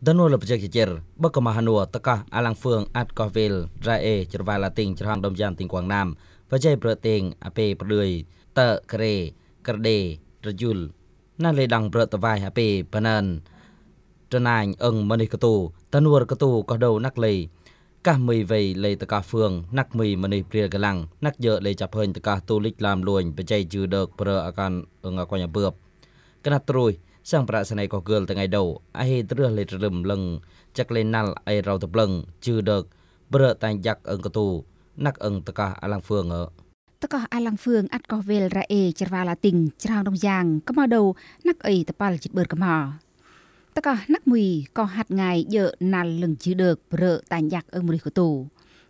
Donul pejajar berkemahanua tekah alang phương at kohvil rae cerwa lating cerhang dom jam ting Quảng Nam bajai berting ape perdui te kere kerde rejul na le dang ber tawai ape panan tranañ ưng mani katu tanur katu ko dau nak le kah mì vầy lê tà cá phương nắc mì mà nì prìa gà lăng nắc dợ lê chạp hên tà cá tu lích làm luồn bà chay chư đợt bà rơ à can ưng à quanh à bợp cái nát trùi sang prasanai ko gel tangai do a he trưa le trlum leng chak le nal ai rau tập leng chư được bờ tan yak ưng ko tu nak ưng taka alang phương ở tất cả ai phương ắt có về ra e chở vào là tình chào đông giang có mò đầu nắc ấy tập pal chít bờ có mò tất cả nắc mùi có hạt ngài dợ nàn lừng chứ được bờ tàn giặc ưng mùi của tù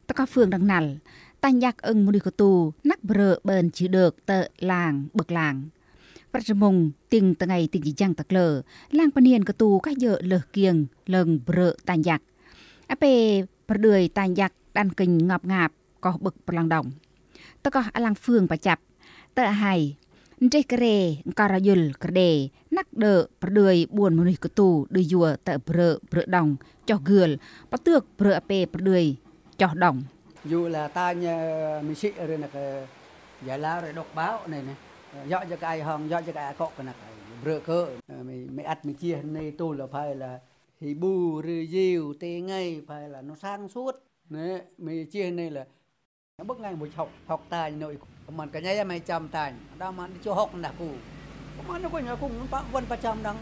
tất cả phương đang nàn tàn giặc ưng mùi của tù nắc bờ bền chứ được tợ làng bậc làng Bắt rơ mông tình ngày tình chỉ chăng tạc lờ, lang pan hiền cơ tù các dợ lờ kiềng, lần bờ tàn giặc. Ape bờ đười tàn giặc đàn kinh ngọp ngạp, có bực bờ lang đồng. Tờ có lang phương bà chập, tờ hài. Ntrê kê rê, ngkà ra kê nắc đờ bờ đười buồn mô nì cơ tù đưa dùa tờ bờ bờ đồng, cho gườl, bà tước bờ ape bờ đười, cho đồng. Dù là ta mình sĩ ở là giải lá rồi đọc báo này này dọ cho cái ai hong dọ cho cái ai cọ cái này bữa cơ ờ, mày mày ăn mày chia này tôi là phải là thì bù rư diều tê ngay phải là nó sang suốt đấy mày chia này là nó ngay ngang buổi học học tài nội mà cái nhái mày chăm tài đau mà đi chỗ học là cụ cũng ăn nó coi nhà cùng nó vẫn ba trăm đắng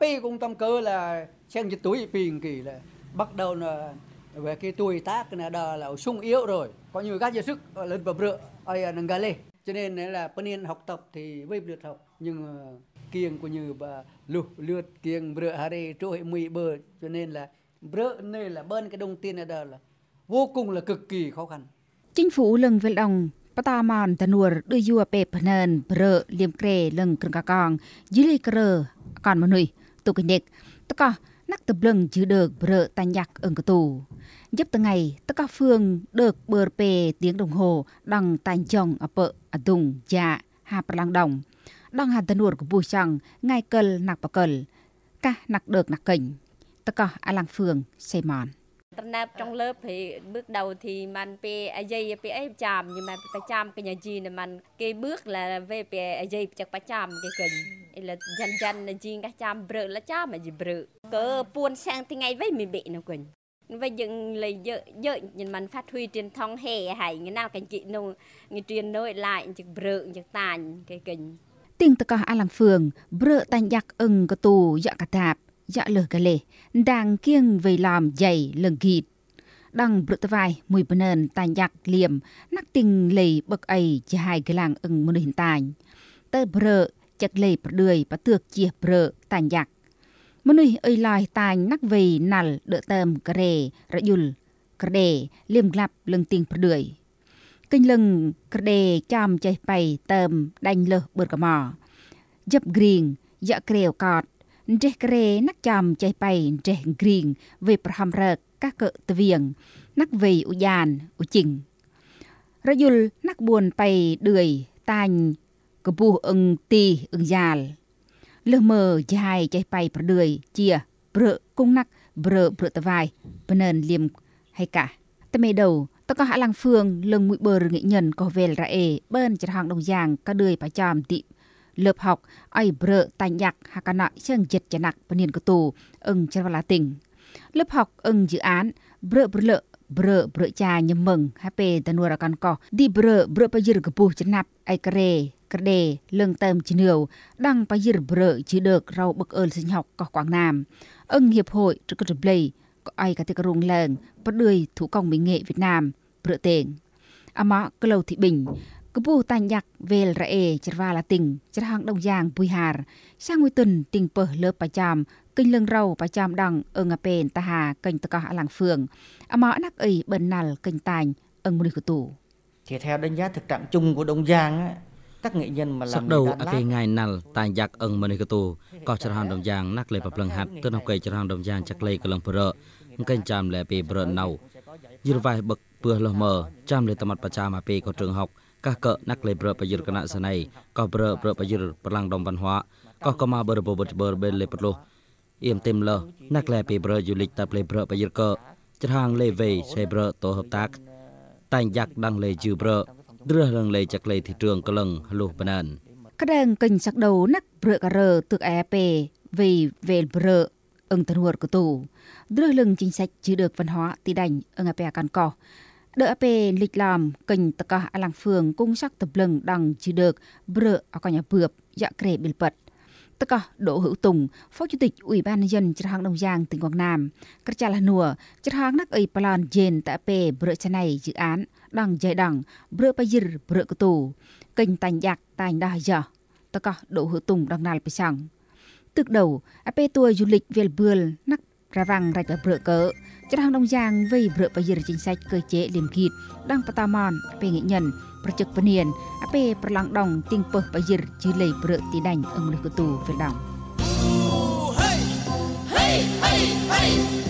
pi cũng tâm cơ là xem cái túi pin kỳ là bắt đầu là về cái tuổi tác là đó là sung yếu rồi có nhiều các giờ sức lên bờ rượu ai nâng gà lê cho nên là bên yên học tập thì với lượt học nhưng kiêng của như bà lụt lượt kiêng bữa hà đây chỗ trôi Mỹ bờ cho nên là bữa nơi là bên cái đông tiên ở đó là vô cùng là cực kỳ khó khăn chính phủ lần về đồng បតាមនតនួរដូចយូពេភ្នែនប្រលៀមក្រេលឹងក្រកកងយីលីក្រកនមនុយទុកនិកតកោ nắc tập lưng chứ được rợ tan nhạc ứng cơ tù. Giúp từ ngày tất cả phương được bờ bề tiếng đồng hồ đằng tàn chồng ở bờ ở đùng dạ hà bà lăng đồng. Đằng hàn tân uột của bùi chẳng ngay cờ nạc bà cờ. Cả nạc được nạc cảnh. Tất cả à lăng phương xây mòn. Tân nạp trong lớp thì bước đầu thì mình bị à dây bị ấy chạm nhưng mà bà chạm cái nhà gì này mình cái bước là về bị à dây chắc bà chạm cái kình là dần dần là gì cái chạm bự là cha mà gì bự cơ buồn sang thì ngay với mình bị nó quỳnh vậy dựng lấy dợ dợ nhìn mình phát huy truyền thống hè hay như nào cảnh chị nô người truyền nội lại chực bự chực tàn cái kình tiếng tất cả làm phường bự tàn giặc ưng có tù dọ cả tạp dọ lửa cả lệ đang kiêng về làm dày lừng kịt đằng bự tơ mùi bờ tàn giặc liềm nắc tình lấy bậc ấy chỉ hai cái làng ưng môn hình tàn tơ bự ចិត្តលេប្រដឿយបទឿកជាប្រកតាញ់យ៉ាក់មនុស្សអីឡាយតាញ់ណាក់វេណាល់ដើតើមក្រេរយុលក្រដេលៀមក្លាប់លឹងទៀងប្រដឿយគិញលឹងក្រដេចាំចេះបៃតើមដាញ់លើសបឺកម៉យឹបគ្រីងយ៉ាក់ក្រេវកតចេះក្រេណាក់ចាំចេះបៃចេះគ្រីងវេប្រហំរើកកះកើទ្វៀងណាក់វេឧយ៉ានឧជីងរយុលណាក់បួនបៃដឿយតាញ់กบูอึงตีอึงยาลเลือมือยายใจไปประเดือยเจียเบรกุ้งนักเบรเบรตะวายเปเนินเลียมให้กะตะเมเดาតកោះអឡាំងហ្វឿងលឹងមួយបឺរងាញិនកោះវេលរ៉ាអេបឺនច្រហងដងយ៉ាងក៏ដឿយប្រចាំតិលើបហុកអីប្រតាញ់យ៉ាក់ហកណជើងចិត្តចណាក់ពនៀនកតូអឹងច្រវឡាទិងលើបហុកអឹងយឺអានប្រប្រលើ brơ brơ cha nhầm mừng HP tân ra con cò đi brơ brơ bây giờ cái bù chân nạp ai cái rề cái đề lương tâm chỉ nhiều đăng bây giờ brơ chỉ được rau bậc ơn sinh học có Quảng Nam ưng hiệp hội trực cái play có ai cái cái rung lợn bắt đuôi thủ công mỹ nghệ Việt Nam brơ tiền à mà cái thị bình cứ bù tàn nhạc về ra chật va là tỉnh chật hàng đông giang bùi hà sang nguy tuần tình pờ lớp bà chàm kinh lương râu và chom đằng ở ngà bên ta hà kinh tất cả hạ làng phường ở à, mõ nắc ấy bên nal kinh tàn ở mùi cửa tủ. thì theo đánh giá thực trạng chung của Đông Giang á các nghệ nhân mà làm đầu ở à, cái ngài nal tài giặc ẩn mà cửa tủ có trở hàng Đông Giang nắc lên bập lần hạt tên học cây trở hàng Đông Giang chắc lệ cơ lần bờ kênh chạm lệ bì bờ nâu như vài bậc bừa lờ mờ chạm lệ tầm mặt bà cha mà bì có trường học các cỡ nắc lệ bờ bà dư cơ nạ sân này có bờ bờ bà dư bà lăng đồng văn hóa có có mà bờ bờ bờ bên lệ bờ lô yếm tìm lờ nạc lè bì bờ du lịch tập lê bờ bây giờ, cơ chất hàng lê về xe bờ tổ hợp tác tàn giặc đăng lê dư bờ đưa lần lê chặt lê thị trường cơ lần lù bà nàn các đàn kênh chắc đầu nắc bờ cà rờ tược e bề vì về bờ ưng thân huột của tù đưa lưng chính sách chưa được văn hóa tí đành ưng ap e càn cỏ đỡ ap e lịch làm kênh tất cả làng phường cung sắc tập lưng đằng chưa được bờ ở cả nhà bượp dạ kể bên bật tức có à, Đỗ Hữu Tùng, Phó Chủ tịch Ủy ban nhân dân Trật hàng Đông Giang, tỉnh Quảng Nam, các cha là nùa, Trật hàng nắc ấy Palon dền tại pê bữa chân này dự án, đang dạy đằng, bữa bây giờ bữa cơ tù, kênh tành giặc tành đa giờ, tức có à, Đỗ Hữu Tùng đang nào là bây sang. Tức đầu, AP tour du lịch về bươn nắc រវាងរាជព្រឹកកើច្រាំងដងយ៉ាងវៃព្រឹកបយិរជីងសាច់កើជេលឹមគីតដងបតាមនពេលងញិនប្រជឹកពនៀនអពេលប្រឡងដងទីងពឹសបយិរជីលៃព្រឹកទីដាញ់អឹងលឹកទូពេលដង Hey hey hey